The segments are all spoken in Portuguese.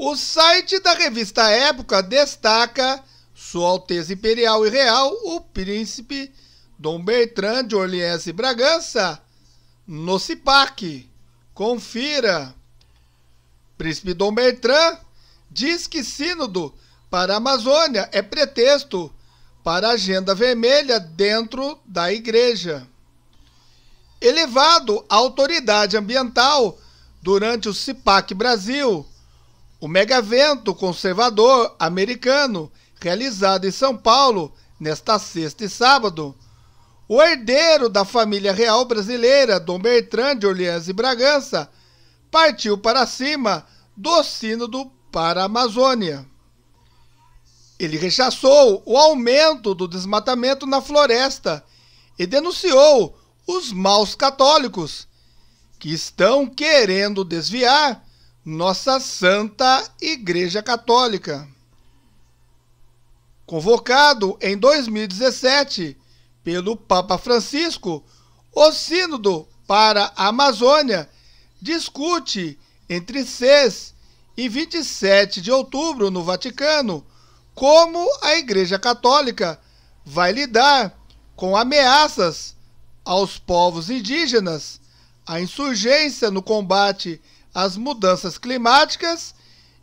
O site da revista Época destaca Sua Alteza Imperial e Real, o Príncipe Dom Bertrand de Orleans e Bragança, no CIPAC. Confira. Príncipe Dom Bertrand diz que sínodo para a Amazônia é pretexto para a agenda vermelha dentro da igreja. Elevado à autoridade ambiental durante o CIPAC Brasil, o megavento conservador americano, realizado em São Paulo nesta sexta e sábado, o herdeiro da família real brasileira, Dom Bertrand de Orleans e Bragança, partiu para cima do Sínodo para a Amazônia. Ele rechaçou o aumento do desmatamento na floresta e denunciou os maus católicos, que estão querendo desviar nossa Santa Igreja Católica. Convocado em 2017 pelo Papa Francisco, o Sínodo para a Amazônia discute entre 6 e 27 de outubro no Vaticano como a Igreja Católica vai lidar com ameaças aos povos indígenas, a insurgência no combate as mudanças climáticas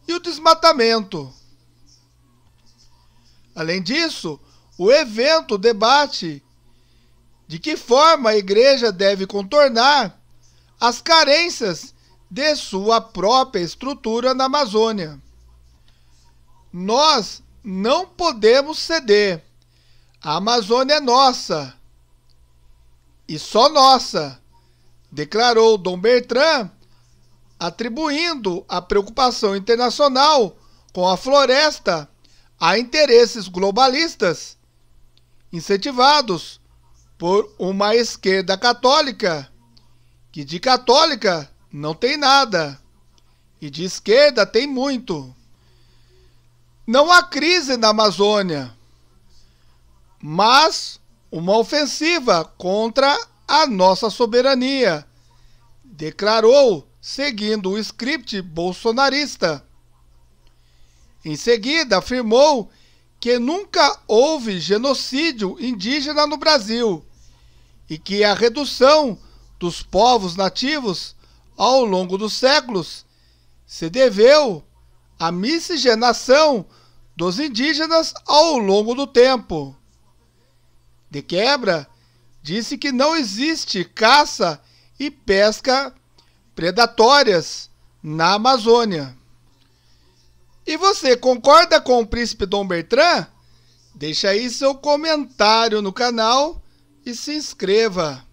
e o desmatamento. Além disso, o evento debate de que forma a igreja deve contornar as carências de sua própria estrutura na Amazônia. Nós não podemos ceder. A Amazônia é nossa e só nossa, declarou Dom Bertrand atribuindo a preocupação internacional com a floresta a interesses globalistas, incentivados por uma esquerda católica, que de católica não tem nada e de esquerda tem muito. Não há crise na Amazônia, mas uma ofensiva contra a nossa soberania, declarou seguindo o script bolsonarista. Em seguida, afirmou que nunca houve genocídio indígena no Brasil e que a redução dos povos nativos ao longo dos séculos se deveu à miscigenação dos indígenas ao longo do tempo. De quebra, disse que não existe caça e pesca predatórias na Amazônia. E você concorda com o príncipe Dom Bertrand? Deixa aí seu comentário no canal e se inscreva.